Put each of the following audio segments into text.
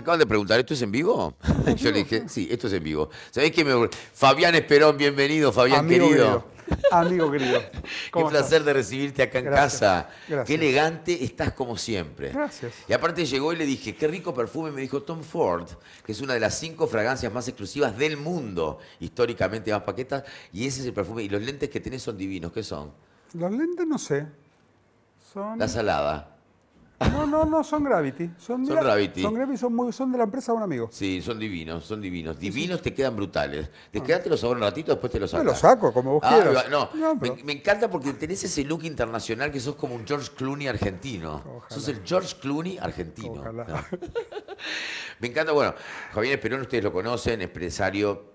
acaban de preguntar, ¿esto es en vivo? Yo le dije, sí, esto es en vivo. ¿Sabés qué me... Fabián Esperón, bienvenido, Fabián querido. Amigo querido. Qué placer de recibirte acá en casa. Qué elegante estás como siempre. Gracias. Y aparte llegó y le dije, qué rico perfume, me dijo Tom Ford, que es una de las cinco fragancias más exclusivas del mundo, históricamente más paquetas, y ese es el perfume. Y los lentes que tenés son divinos, ¿qué son? Los lentes no sé. Son... La salada. No, no, no, son Gravity. Son, Son Gravity, son, muy, son de la empresa de un amigo. Sí, son divinos, son divinos. Divinos te quedan brutales. Ah. los ahora un ratito, después te los saco. Me los saco, como vos ah, quieras. No, me, encanta porque tenés ese look internacional que sos como un George Clooney argentino. Sos el George Clooney argentino. me encanta, bueno, Javier Esperón, ustedes lo conocen, empresario...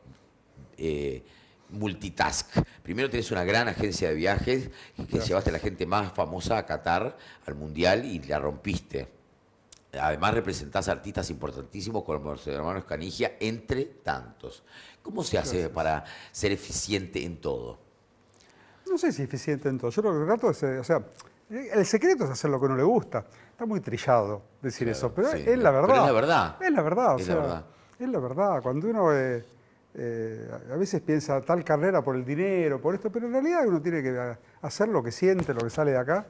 Eh, multitask. Primero tenés una gran agencia de viajes que llevaste a la gente más famosa a Qatar, al Mundial, y la rompiste. Además representás artistas importantísimos como los hermanos Canigia, entre tantos. ¿Cómo se hace para ser eficiente en todo? No sé si eficiente en todo. Yo lo que trato es, eh, o sea, el secreto es hacer lo que no le gusta. Está muy trillado decir eso, pero es la verdad. es la verdad. Es la verdad, es la verdad. es la verdad. Cuando uno eh, a veces piensa tal carrera por el dinero, por esto, pero en realidad uno tiene que eh, hacer lo que siente, lo que sale de acá,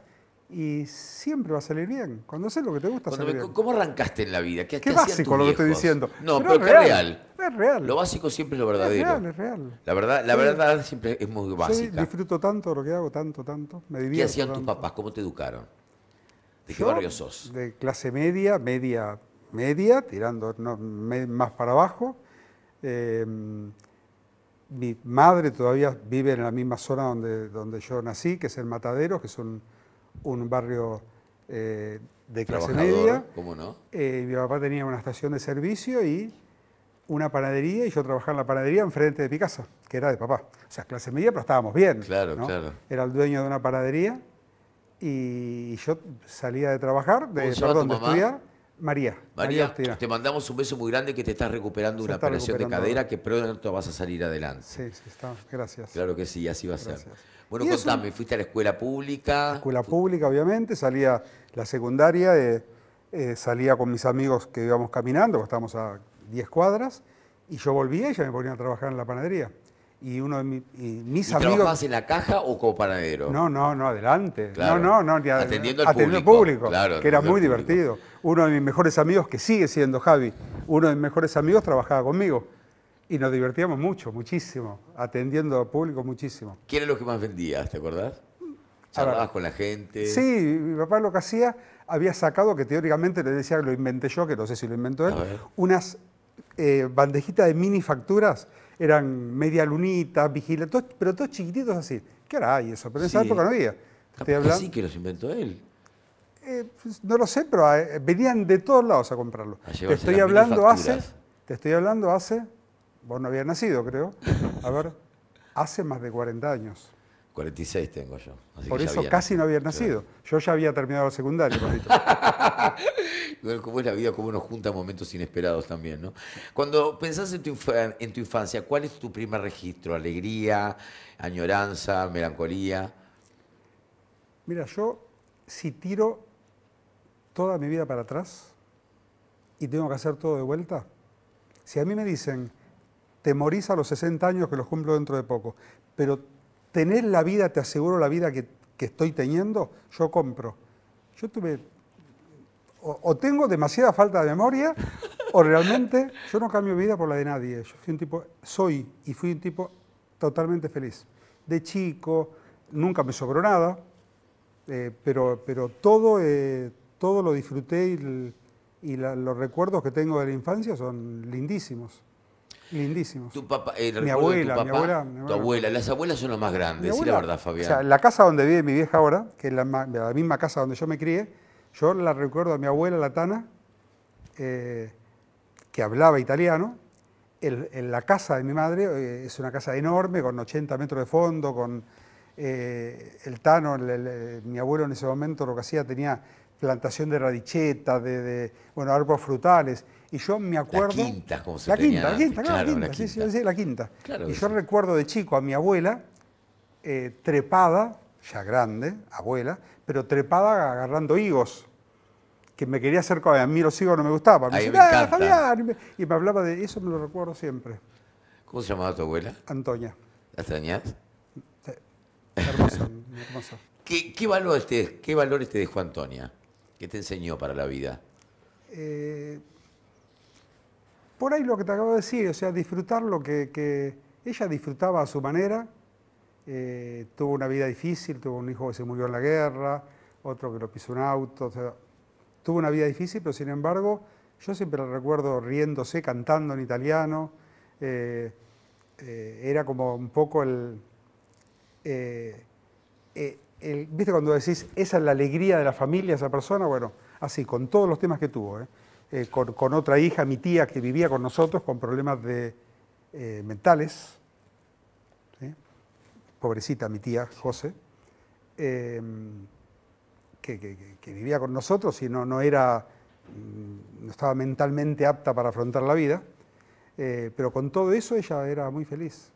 y siempre va a salir bien. Cuando sé lo que te gusta, ¿Cómo arrancaste en la vida? ¿Qué, básico lo que estoy diciendo? No, pero, es real. Es real. Lo básico siempre es lo verdadero. Es real, es real. La verdad, la verdad siempre es muy básica. Sí, disfruto tanto de lo que hago, tanto, tanto. ¿Qué hacían tus papás? ¿Cómo te educaron? ¿De qué sos? De clase media, media, media, tirando más para abajo. Em, mi madre todavía vive en la misma zona donde, donde yo nací, que es el Matadero, que es un, barrio eh, de clase media. ¿Cómo no? Eh, mi papá tenía una estación de servicio y una panadería, y yo trabajaba en la panadería enfrente de mi casa, que era de papá. O sea, clase media, pero estábamos bien. Claro, claro. Era el dueño de una panadería y yo salía de trabajar, de, perdón, de estudiar María. María, te mandamos un beso muy grande que te estás recuperando una operación de cadera que pronto vas a salir adelante. Sí, sí, está. Gracias. Claro que sí, así va a ser. Bueno, contame, fuiste a la escuela pública. escuela pública, obviamente, salía la secundaria, eh, eh, salía con mis amigos que íbamos caminando, estábamos a 10 cuadras, y yo volvía y me ponía a trabajar en la panadería y uno de mis amigos. ¿Trabajabas en la caja o como panadero? No, no, no, adelante. No, no, no. Atendiendo al público. que era muy divertido. Uno de mis mejores amigos, que sigue siendo Javi, uno de mis mejores amigos trabajaba conmigo. Y nos divertíamos mucho, muchísimo, atendiendo al público muchísimo. ¿Quién era lo que más vendías, te acordás? ¿Charlabas con la gente? Sí, mi papá lo que hacía, había sacado, que teóricamente le decía que lo inventé yo, que no sé si lo inventó él, unas eh, bandejitas de mini facturas eran media lunita, vigilantes, pero todos chiquititos así. ¿Qué era? hay eso? Pero en esa época no había. Estoy hablando... Sí que los inventó él. Eh, pues, no lo sé, pero eh, venían de todos lados a comprarlo. te estoy hablando hace, te estoy hablando hace, vos no habías nacido, creo. A ver, hace más de 40 años. 46 tengo yo. Por eso casi no había nacido. Yo ya había terminado la secundaria, cómo es la vida, cómo nos junta momentos inesperados también, ¿no? Cuando pensás en tu, infancia, ¿cuál es tu primer registro? ¿Alegría, añoranza, melancolía? Mira, yo si tiro toda mi vida para atrás y tengo que hacer todo de vuelta, si a mí me dicen, te morís a los 60 años que los cumplo dentro de poco, pero tener la vida, te aseguro la vida que, que estoy teniendo, yo compro. Yo tuve o, tengo demasiada falta de memoria, o realmente yo no cambio mi vida por la de nadie. Yo fui un tipo, soy y fui un tipo totalmente feliz. De chico, nunca me sobró nada, eh, pero, pero todo, eh, todo lo disfruté y, los recuerdos que tengo de la infancia son lindísimos. Lindísimos. mi, abuela, mi, abuela, mi abuela, tu abuela, las abuelas son las más grandes, la verdad, Fabián. la casa donde vive mi vieja ahora, que es la misma casa donde yo me crié, yo la recuerdo a mi abuela, la Tana, eh, que hablaba italiano. en la casa de mi madre eh, es una casa enorme, con 80 metros de fondo, con eh, el Tano, mi abuelo en ese momento lo que hacía tenía plantación de radicheta, de, bueno, árboles frutales. Y yo me acuerdo... La quinta, como se La quinta, la quinta, claro, la quinta. Sí, sí, la quinta. y yo recuerdo de chico a mi abuela trepada ya grande, abuela, pero trepada agarrando higos, que me quería hacer con A mí los higos no me gustaban. me Y me, hablaba de eso, me lo recuerdo siempre. ¿Cómo se llamaba tu abuela? Antonia. ¿La Hermosa, ¿Qué, valores te, ¿Qué valores te dejó Antonia? ¿Qué te enseñó para la vida? Eh, por ahí lo que te acabo de decir, o sea, disfrutar lo que ella disfrutaba a su manera, eh, tuvo una vida difícil, tuvo un hijo que se murió en la guerra, otro que lo pisó un auto, tuvo una vida difícil, pero sin embargo yo siempre la recuerdo riéndose, cantando en italiano, eh, eh, era como un poco el, ¿Viste cuando decís, esa es la alegría de la familia, esa persona? Bueno, así, con todos los temas que tuvo, con, otra hija, mi tía, que vivía con nosotros con problemas de... mentales, pobrecita mi tía José, em, que, vivía con nosotros y no, era, mm, no estaba mentalmente apta para afrontar la vida, eh, pero con todo eso ella era muy feliz,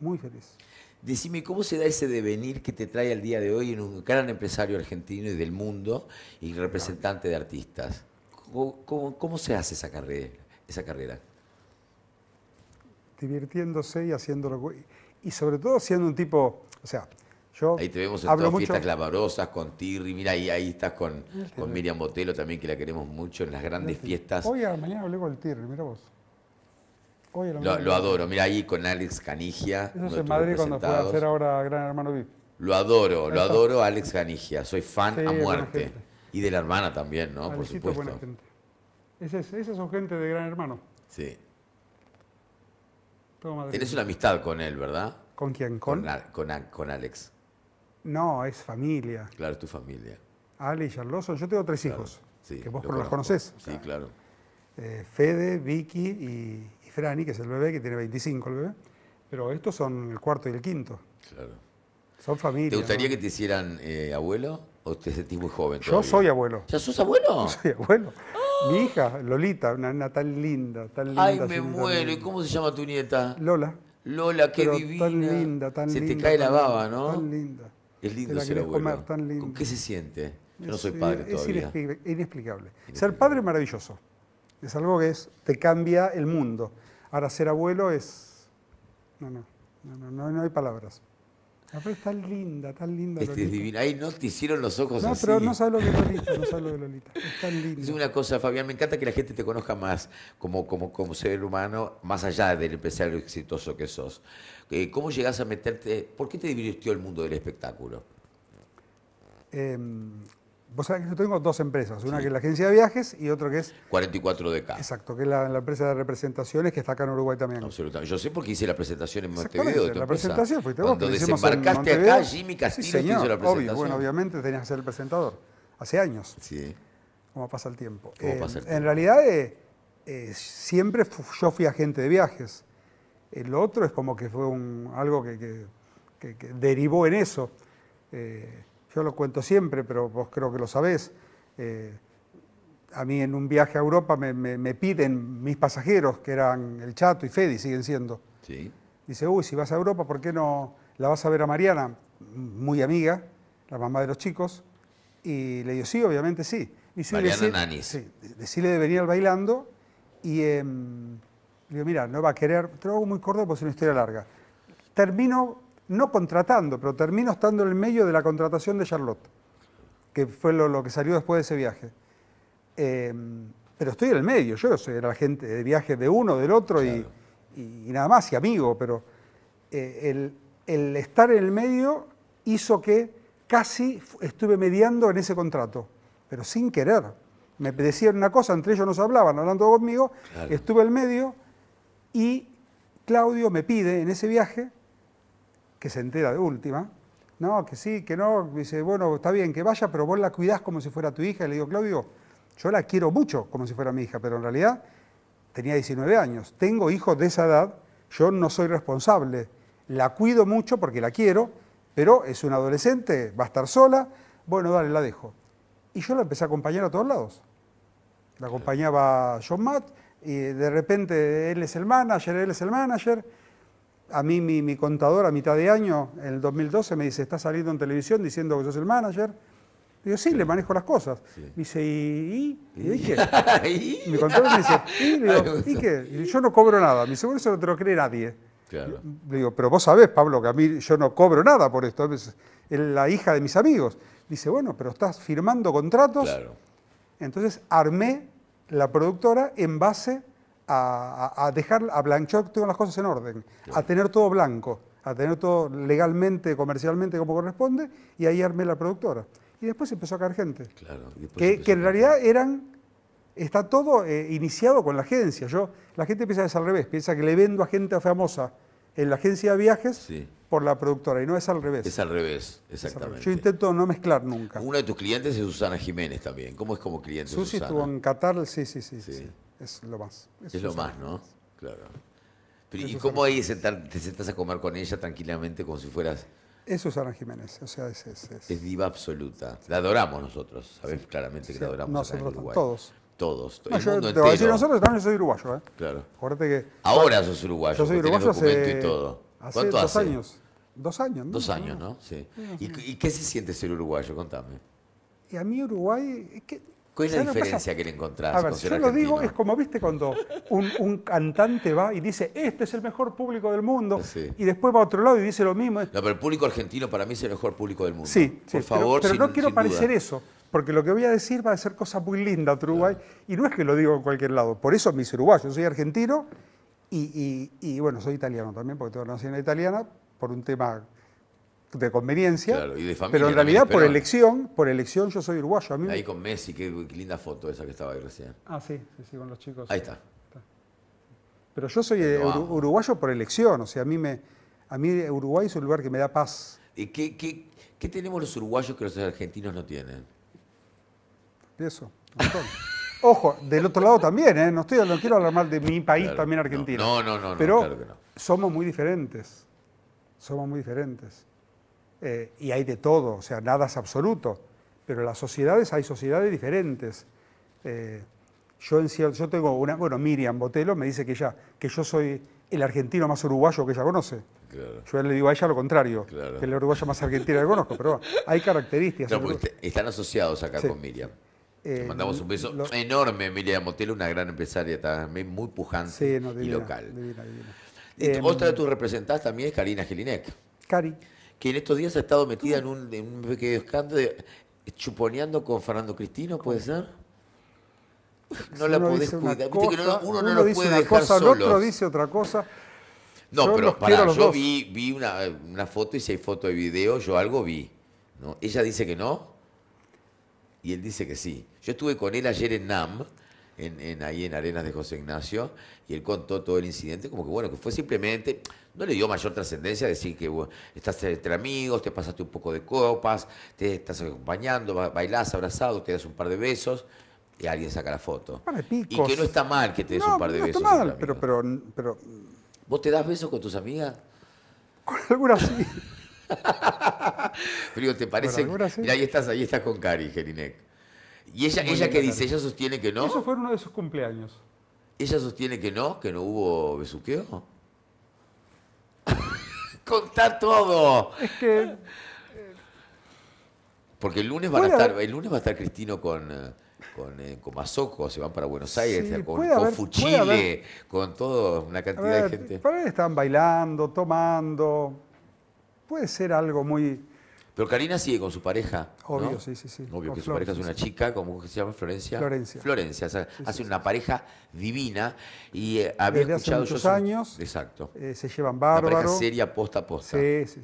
muy feliz. Decime, ¿cómo se da ese devenir que te trae al día de hoy en un gran empresario argentino y del mundo y representante de artistas? ¿Cómo, se hace esa carrera, esa carrera? Divirtiéndose y haciéndolo y sobre todo siendo un tipo, o sea, yo ahí te vemos en todas fiestas clamorosas con Tirri, mira ahí, ahí estás con, con, Miriam Botelo también, que la queremos mucho en las grandes fiestas. Hoy a la mañana hablé con el Tirri, mira vos. lo, adoro, mira ahí con Alex Canigia. Eso en Madrid cuando fue hacer ahora Gran Hermano VIP. Lo adoro, lo adoro Alex Canigia, soy fan a muerte. Y de la hermana también, ¿no? Por Por supuesto. esas son gente de Gran Hermano. Sí. Tienes una amistad con él, ¿verdad? ¿Con quién? ¿Con? Con, Alex. No, es familia. Claro, es tu familia. Ale y Charloso. Yo tengo tres hijos, sí, que vos por los conocés. Sí, claro. Eh, Fede, Vicky y, Franny, que es el bebé, que tiene 25 el bebé. Pero estos son el cuarto y el quinto. Claro. Son familia. ¿Te gustaría que te hicieran eh, abuelo? ¿O te sentís muy joven? Yo soy abuelo. ¿Ya sos abuelo? Yo soy abuelo. Oh. Mi hija, Lolita, una nena tan linda, tan linda. Ay, me muero. ¿Y cómo se llama tu nieta? Lola. Lola, qué divina. Tan linda, tan linda. Se te cae la baba, ¿no? Tan linda. Es lindo ser abuelo. Comer, tan ¿Con qué se siente? Yo no soy padre todavía. Es inexplicable. Ser padre es maravilloso. Es algo que es, te cambia el mundo. Ahora, ser abuelo es... No, no, no, no, no hay palabras. Ah, es tan linda, tan linda. Este, es divina. Ahí no te hicieron los ojos no, así. No, pero no sabes lo de Lolita, no sabes lo de Lolita. Es tan linda. Es una cosa, Fabián, me encanta que la gente te conozca más como, como, como ser humano, más allá del empresario exitoso que sos. Eh, ¿Cómo llegás a meterte? ¿Por qué te divirtió el mundo del espectáculo? Eh, Vos sabés que yo tengo dos empresas, una que es la agencia de viajes y otra que es... 44DK. Exacto, que es la, empresa de representaciones que está acá en Uruguay también. Absolutamente. Yo sé porque hice la presentación en Montevideo. la presentación fuiste vos. Cuando desembarcaste acá, Jimmy Castillo sí, hizo la presentación. Obvio, bueno, obviamente tenías que ser el presentador. Hace años. Sí. Cómo pasa el tiempo. pasa el tiempo. En realidad, eh, eh, siempre yo fui agente de viajes. El otro es como que fue un, algo que, que, que derivó en eso. Eh, yo lo cuento siempre, pero vos creo que lo sabés. Eh, a mí en un viaje a Europa me, piden mis pasajeros, que eran el Chato y Fedi, siguen siendo. Dice, uy, si vas a Europa, ¿por qué no la vas a ver a Mariana? Muy amiga, la mamá de los chicos. Y le digo, sí, obviamente sí. Y Mariana decí, Sí, decíle de venir al bailando y em, le digo, mira, no va a querer, te lo hago muy corto porque es una historia larga. Termino no contratando, pero termino estando en el medio de la contratación de Charlotte, que fue lo, que salió después de ese viaje. Em, pero estoy en el medio, yo soy el agente de viaje de uno, del otro y, nada más, y amigo, pero eh, el, estar en el medio hizo que casi estuve mediando en ese contrato, pero sin querer. Me decían una cosa, entre ellos nos hablaban, hablando conmigo, estuve en el medio y Claudio me pide en ese viaje que se entera de última, no, que sí, que no, dice, bueno, está bien, que vaya, pero vos la cuidás como si fuera tu hija. Y le digo, Claudio, yo la quiero mucho como si fuera mi hija, pero en realidad tenía 19 años, tengo hijos de esa edad, yo no soy responsable, la cuido mucho porque la quiero, pero es una adolescente, va a estar sola, bueno, dale, la dejo. Y yo la empecé a acompañar a todos lados. La acompañaba John Matt, y de repente él es el manager, él es el manager, a mí mi, contador a mitad de año, en el 2012, me dice, está saliendo en televisión diciendo que soy el manager. Digo, sí, le manejo las cosas. dice, ¿y, y, ¿Y? ¿Y mi contador me dice, ¿y, yo no cobro nada. Mi seguro eso no te lo cree nadie. Le digo, pero vos sabés, Pablo, que a mí yo no cobro nada por esto. Es la hija de mis amigos. Dice, bueno, pero estás firmando contratos. Claro. Entonces armé la productora en base a, dejar, a blanquear todas las cosas en orden, a tener todo blanco, a tener todo legalmente, comercialmente como corresponde, y ahí armé la productora. Y después empezó a caer gente. Claro, que, en realidad eran está todo eh, iniciado con la agencia. Yo, la gente piensa que es al revés, piensa que le vendo a gente famosa en la agencia de viajes por la productora, y no es al revés. Es al revés, exactamente. Yo intento no mezclar nunca. uno de tus clientes es Susana Jiménez también. ¿Cómo es como cliente? Susi Susana? estuvo en Qatar, sí. sí. sí es lo más. Es, lo más, ¿no? Claro. Pero, ¿Y cómo ahí te sentás a comer con ella tranquilamente como si fueras... Eso es Ana Jiménez, o sea, es... Es, es. diva absoluta. La adoramos nosotros, sabes claramente que la adoramos nosotros, acá Todos. Todos, no, yo te voy a decir, nosotros también soy uruguayo, ¿eh? Claro. Acuérdate que... Ahora sos uruguayo, yo soy uruguayo hace, y todo. hace dos años. Dos años, ¿no? Dos años, ¿no? Sí. ¿Y, qué se siente ser uruguayo? Contame. Y a mí Uruguay... ¿Cuál es la diferencia que, le encontrás? yo lo digo, es como, viste, cuando un, cantante va y dice, este es el mejor público del mundo, y después va a otro lado y dice lo mismo. No, pero el público argentino para mí es el mejor público del mundo. Sí, por favor. Pero, no quiero parecer eso, porque lo que voy a decir va a ser cosa muy linda Uruguay, y no es que lo digo en cualquier lado. Por eso me hice uruguayo, soy argentino y, bueno, soy italiano también, porque tengo nacionalidad italiana, por un tema de conveniencia, pero en realidad por elección, por elección yo soy uruguayo. ahí con Messi, qué, linda foto esa que estaba ahí recién. Ah, sí, sí, sí con los chicos. Ahí está. Pero yo soy eh, uruguayo por elección, o sea, a mí, me, a mí Uruguay es un lugar que me da paz. ¿Y qué, qué, tenemos los uruguayos que los argentinos no tienen? Eso, un Ojo, del otro lado también, ¿eh? no, estoy, no quiero hablar mal de mi país, también argentino. No, no, no, pero no. somos muy diferentes. Somos muy diferentes. Eh, y hay de todo, o sea, nada es absoluto, pero las sociedades hay sociedades diferentes. Eh, yo, en, yo tengo una, bueno, Miriam Botelo me dice que, ella, que yo soy el argentino más uruguayo que ella conoce. Yo le digo a ella lo contrario, que el uruguayo más argentino que conozco, pero hay características. Pues, están asociados acá con Miriam. Le eh, mandamos un beso enorme a Miriam Botelo una gran empresaria también, muy pujante y local. Divina, Otra de tus representantes también es Karina Gelinek. Cari que en estos días ha estado metida en un, un pequeño escándalo, chuponeando con Fernando Cristino, ¿puede ser? No la puedes cuidar. uno, no lo puede dejar cosa, otro dice otra cosa. No, pero yo vi, una, foto y si hay foto de video, yo algo vi. ¿no? Ella dice que no y él dice que sí. Yo estuve con él ayer en NAM, en, ahí en Arenas de José Ignacio, y él contó todo el incidente como que bueno, que fue simplemente no le dio mayor trascendencia decir que estás entre amigos, te pasaste un poco de copas, te estás acompañando, bailás abrazado, te das un par de besos y alguien saca la foto. Y que no está mal que te des un par de no besos. Está mal, pero, pero, pero, mm. ¿Vos te das besos con tus amigas? Con algunas sí. pero ¿te parece? ahí estás, ahí estás con Cari, Gerinek. ¿Y ella, ella qué dice? ¿Ella sostiene que no? Eso fue uno de sus cumpleaños. ¿Ella sostiene que no? ¿Que no hubo besuqueo? contar todo. Es que. Porque el lunes van a estar, el lunes va a estar Cristino con, eh, con, eh, con Mazoco, se van para Buenos Aires, con, Fuchile, con todo, una cantidad de gente. Para están bailando, tomando. Puede ser algo muy pero Karina sigue con su pareja. Obvio, sí, sí, sí. Obvio que su pareja es una chica, como que se llama Florencia. Florencia. Florencia, o sea, hace una pareja divina y eh, había escuchado hace muchos años. Exacto. Eh, se llevan bárbaro. Una pareja seria posta a posta. Sí, sí,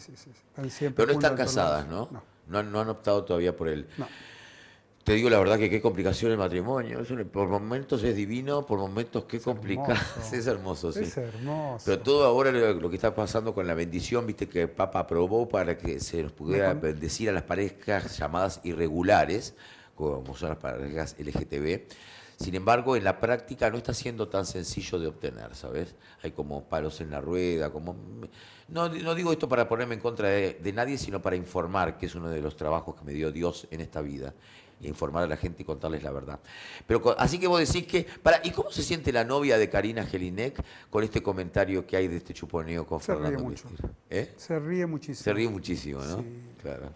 sí. Pero no están casadas, ¿no? ¿no? No. han optado todavía por él. No te digo la verdad que qué complicación el matrimonio. por momentos es divino, por momentos qué complicado. Es hermoso, sí. Es hermoso. Pero todo ahora lo, que está pasando con la bendición, viste que el Papa aprobó para que se nos pudiera bendecir a las parejas llamadas irregulares, como son las parejas LGTB. Sin embargo, en la práctica no está siendo tan sencillo de obtener, ¿sabes? Hay como palos en la rueda, como... No, digo esto para ponerme en contra de, de, nadie, sino para informar, que es uno de los trabajos que me dio Dios en esta vida, informar a la gente y contarles la verdad. Pero así que vos decís que para ¿y cómo se siente la novia de Karina Gelinek con este comentario que hay de este chuponeo con Fernando? ¿Eh? Se ríe muchísimo. Se ríe muchísimo, ¿no? Sí. Claro.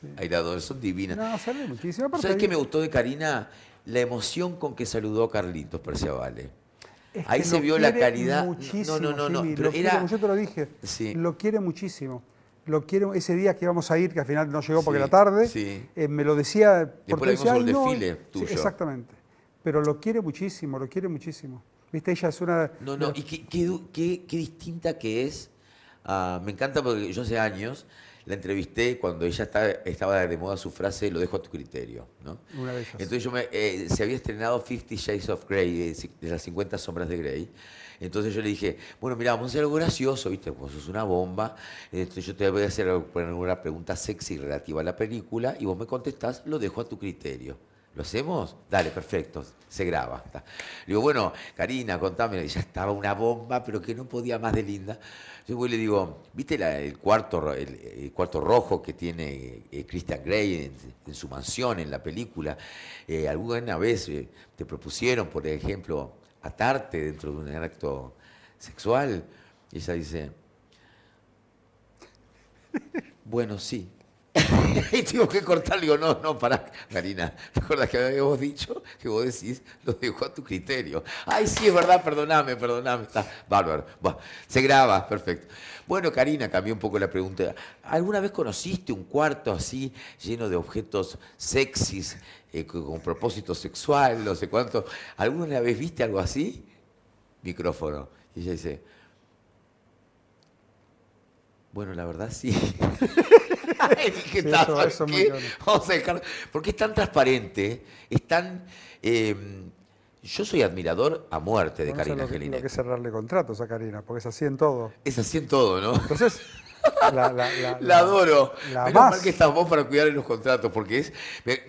Sí. las dos son divinas. No, se ríe muchísimo. ¿Sabes qué me gustó de Karina? La emoción con que saludó a Carlitos vale Ahí se vio la caridad. Muchísimo, no, no, no, yo te lo dije. Lo quiere muchísimo lo quiero, ese día que íbamos a ir, que al final no llegó porque era tarde, eh, me lo decía Después el desfile eh, tuyo. exactamente. Pero lo quiere muchísimo, lo quiere muchísimo. Viste, ella es una. No, no, y qué, qué, qué, distinta que es. Ah, me encanta porque yo hace años la entrevisté cuando ella estaba, estaba de moda su frase, lo dejo a tu criterio. ¿no? Una de ellas. Entonces yo me, eh, se había estrenado Fifty Shades of Grey, de, de las 50 sombras de Grey. Entonces yo le dije, bueno, mira, vamos a hacer algo gracioso, ¿viste? Vos sos una bomba, entonces este, yo te voy a hacer alguna pregunta sexy relativa a la película y vos me contestás, lo dejo a tu criterio. ¿Lo hacemos? Dale, perfecto. Se graba. Le digo, bueno, Karina, contame. Ya estaba una bomba, pero que no podía más de linda. Yo le digo, ¿viste el, cuarto, el, cuarto rojo que tiene eh, Christian Grey en, su mansión, en la película? Eh, ¿Alguna vez eh, te propusieron, por ejemplo, atarte dentro de un acto sexual. Y ella dice, bueno, sí. y tengo que cortar, digo, no, no, para Karina, recuerdas que habíamos dicho que vos decís, lo dejo a tu criterio? Ay, sí, es verdad, perdoname, perdoname, está bárbaro. Bueno, se graba, perfecto. Bueno, Karina, cambió un poco la pregunta. ¿Alguna vez conociste un cuarto así, lleno de objetos sexys, eh, con propósito sexual, no sé cuánto? ¿Alguna vez viste algo así? Micrófono. Y ella dice, bueno, la verdad sí. qué? Porque es tan transparente, es tan... Em, yo soy admirador a muerte de Karina Angelina. Hay que cerrarle contratos a Karina, porque es así en todo. Es así en todo, ¿no? Entonces, la, la, la, adoro. Menos mal que estamos vos para cuidar los contratos, porque es.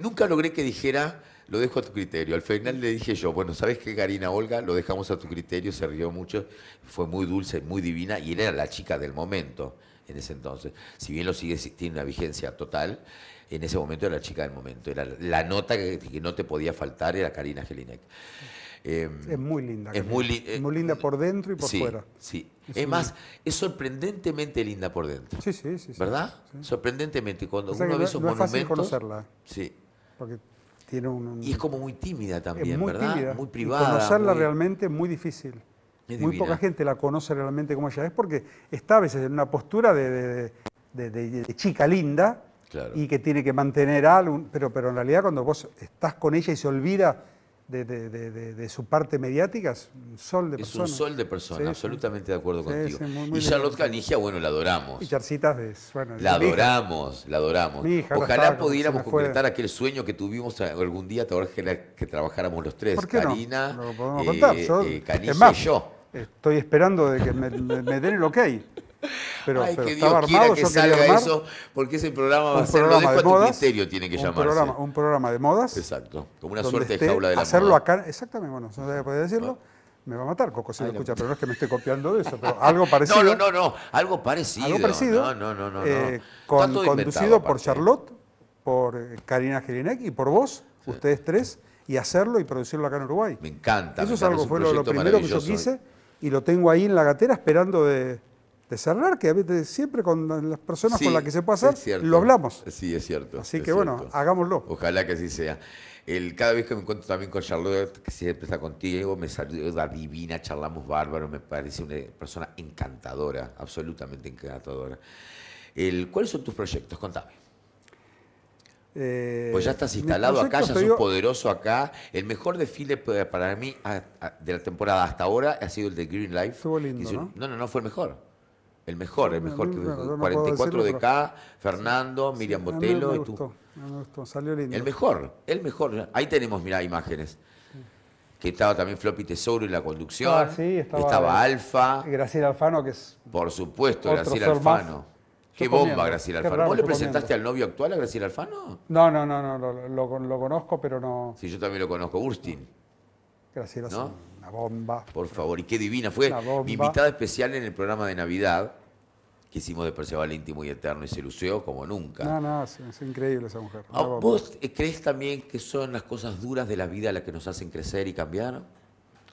Nunca logré que dijera, lo dejo a tu criterio. Al final le dije yo, bueno, ¿sabes qué, Karina Olga? Lo dejamos a tu criterio, se rió mucho, fue muy dulce, muy divina, y era la chica del momento en ese entonces. Si bien lo sigue tiene una vigencia total, en ese momento era la chica del momento. Era la nota que, no te podía faltar era Karina Jelinek. Em, es muy linda. Es eh, muy, linda por dentro y por fuera. Sí. Es, más, es sorprendentemente linda por dentro. Sí, sí, sí. ¿Verdad? Sorprendentemente. Cuando uno ve esos no Es fácil conocerla. Sí. Porque tiene un, Y es como muy tímida también, muy ¿verdad? Muy privada. conocerla realmente es muy difícil. Muy poca gente la conoce realmente como ella es porque está a veces en una postura de, chica linda y que tiene que mantener algo, pero, pero en realidad cuando vos estás con ella y se olvida de, su parte mediática es un sol de persona. Es un sol de persona, absolutamente de acuerdo contigo. y Charlotte Canigia, bueno, la adoramos. Y Charcitas de bueno, La adoramos, la adoramos. Ojalá pudiéramos concretar aquel sueño que tuvimos algún día que, trabajáramos los tres. Karina, no? Eh, eh, Canigia y yo. Estoy esperando de que me, den el que Pero, pero estaba armado, que salga armar eso, porque ese programa va a ser, programa de modas, un Programa, de modas. Exacto, como una suerte de jaula de la hacerlo acá, exactamente, bueno, no sabía puede decirlo. Ah. me va a matar Coco si lo escucha, pero no es que me esté copiando de eso, pero algo parecido. No, no, no, no. algo parecido. Algo parecido. No, no, no, eh, conducido por Charlotte, por eh, Karina Gerinek y por vos, ustedes tres, y hacerlo y producirlo acá en Uruguay. Me encanta. Eso es algo fue lo, primero que yo quise y lo tengo ahí en la gatera esperando de, cerrar, que siempre con las personas con las que se pasa lo hablamos. Sí, es cierto. Así que bueno, hagámoslo. Ojalá que así sea. El, cada vez que me encuentro también con Charlotte, que siempre está contigo, me saluda divina, charlamos bárbaro, me parece una persona encantadora, absolutamente encantadora. El, ¿Cuáles son tus proyectos? Contame. Eh, pues ya estás instalado acá, ya sos poderoso acá. El mejor desfile para mí de la temporada hasta ahora ha sido el de Green Life. Estuvo lindo, ¿no? ¿no? No, fue el mejor. El mejor, el mejor. que, 44 de acá, Fernando, Miriam Botelo y tú. salió lindo. El mejor, el mejor. Ahí tenemos, mirá, imágenes que estaba también Floppy Tesoro en la conducción. Ah, estaba, estaba Alfa. Graciela Alfano, que es. Por supuesto, Graciela Alfano. Qué bomba, Graciela Alfano. ¿Vos le presentaste al novio actual a Graciela Alfano? No, no, no, no, lo, conozco, pero no. Sí, yo también lo conozco, Burstin. Graciela una bomba. Por favor, y qué divina. Fue mi invitada especial en el programa de Navidad que hicimos de Perseval íntimo y eterno y se lució como nunca. No, no, es, increíble esa mujer. Ah, ¿Vos eh, crees también que son las cosas duras de la vida las que nos hacen crecer y cambiar?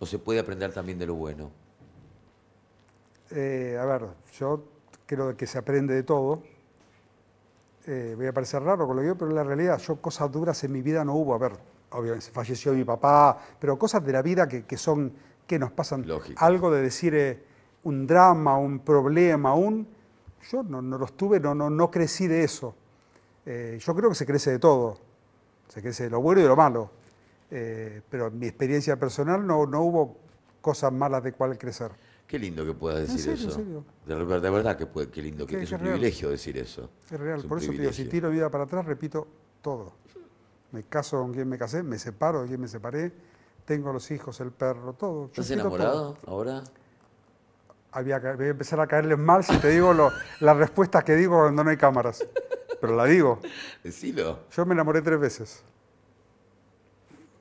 ¿O se puede aprender también de lo bueno? Eh, a ver, yo creo que se aprende de todo. Eh, voy a parecer raro con lo que digo, pero la realidad, yo cosas duras en mi vida no hubo. A ver, obviamente falleció mi papá, pero cosas de la vida que, son, que nos pasan. Algo de decir eh, un drama, un problema, un... Yo no, los tuve, no, no, crecí de eso. Eh, yo creo que se crece de todo. Se crece de lo bueno y de lo malo. pero en mi experiencia personal no, no hubo cosas malas de cuál crecer. Qué lindo que puedas decir eso. De, verdad que qué lindo, que, es, un privilegio decir eso. Es real, por eso si tiro vida para atrás, repito todo. Me caso con quien me casé, me separo de quien me separé, tengo los hijos, el perro, todo. ¿Estás enamorado ahora? Había voy a empezar a caerles mal si te digo las respuestas que digo cuando no hay cámaras. Pero la digo. Decilo. Yo me enamoré tres veces.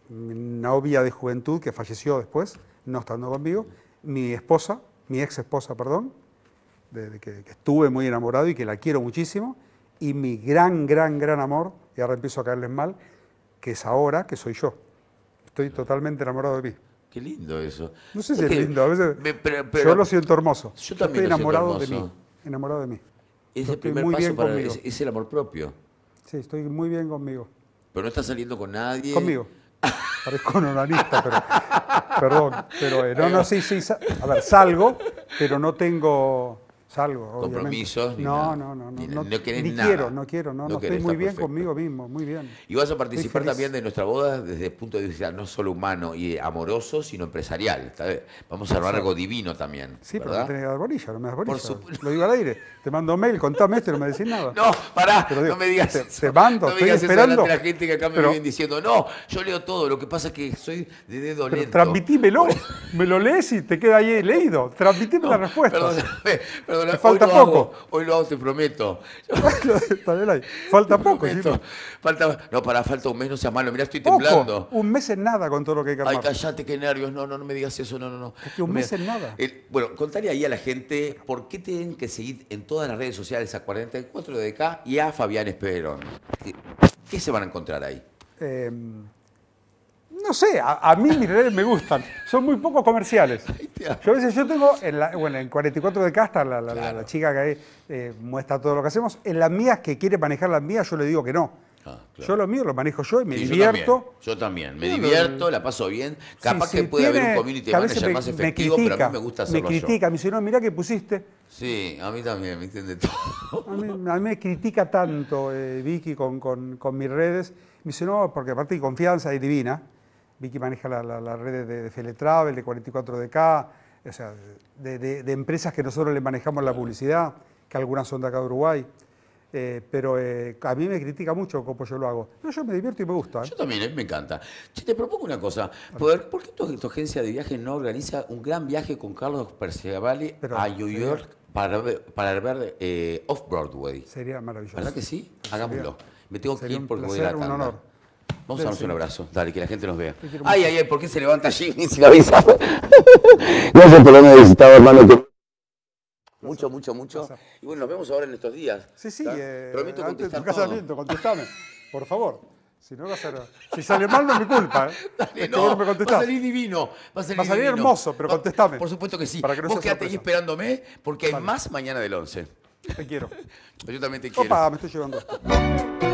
Mi novia de juventud, que falleció después, no estando conmigo mi esposa, mi ex esposa, perdón, de, que, estuve muy enamorado y que la quiero muchísimo, y mi gran, gran, gran amor, y ahora empiezo a caerles mal, que es ahora que soy yo. Estoy totalmente enamorado de mí. Qué lindo eso. No sé si es lindo, a veces. yo lo siento hermoso. Yo también estoy enamorado de mí. Enamorado de mí. Es el primer es el amor propio. Sí, estoy muy bien conmigo. Pero no estás saliendo con nadie. Conmigo parezco un onanista, pero perdón, pero eh, no, no, sí, sí, a ver, salgo, pero no tengo, algo, compromisos. no, no, no, no, quiero, no quiero, no, estoy muy bien conmigo mismo, muy bien. Y vas a participar también de nuestra boda desde el punto de vista no solo humano y amoroso, sino empresarial. Vamos a armar algo divino también. Sí, ¿verdad? pero tenés que dar no me das bolilla. lo digo al aire. Te mando mail, contame esto no me decís nada. No, pará, no me digas te, Te mando, no estoy digas esperando. la gente que acá me viene diciendo, no, yo leo todo, lo que pasa es que soy de dedo pero lento. Transmitímelo, me lo lees y te queda ahí leído. Transmitime la respuesta. Perdón, falta poco. hoy lo hago, te prometo. falta poco, Falta, no, para falta un mes, no sea malo. mira estoy temblando. Un mes en nada con todo lo que hay que Ay, callate, qué nervios. No, no, no me digas eso. No, no, no. Es que un mes en nada. bueno, contaré ahí a la gente por qué tienen que seguir en todas las redes sociales a 44 de acá y a Fabián Esperón. ¿Qué, se van a encontrar ahí? Eh, no sé, a, mí mis redes me gustan. Son muy poco comerciales. Yo a veces yo tengo, en la, bueno, en 44 de Casta, la, la, la chica que ahí eh, muestra todo lo que hacemos, en las mías que quiere manejar las mías, yo le digo que no. Ah, yo lo mío lo manejo yo y me divierto. Yo también, me divierto, la paso bien. Capaz que puede haber un community manager más efectivo, pero a mí me gusta hacerlo Me critica, me dice, no, mira que pusiste. Sí, a mí también, me entiende todo. A mí, me critica tanto eh, Vicky con, con, con, mis redes. Me dice, no, porque aparte de confianza y divina. Vicky maneja las redes de, Feletravel, de 44DK, o sea, de, empresas que nosotros le manejamos la publicidad, que algunas son de acá de Uruguay. Eh, pero eh, a mí me critica mucho como yo lo hago. Pero yo me divierto y me gusta. ¿eh? Yo también, me encanta. te propongo una cosa. ¿Por, ¿por qué tu, agencia de viajes no organiza un gran viaje con Carlos Perciavale a New York para, ver Off-Broadway? Sería maravilloso. ¿Verdad que sí? Hagámoslo. me tengo que ir porque voy un honor. Vamos a darnos un abrazo, dale, que la gente nos vea. Ay, ay, ay, ¿por qué se levanta Jimmy sin avisar? Gracias por haberme visitado, hermano. Mucho, mucho, mucho. Y bueno, nos vemos ahora en estos días. Sí, sí. Eh, Prometo antes de tu casamiento, contestame, por favor. Si no va a ser... Si sale mal, no es mi culpa. ¿eh? no, me va a salir divino. Va a salir, hermoso, pero contestame. Por supuesto que sí. Vos quedate ahí esperándome porque hay más mañana del 11. Te quiero. Yo también te quiero. Opa, me estoy llevando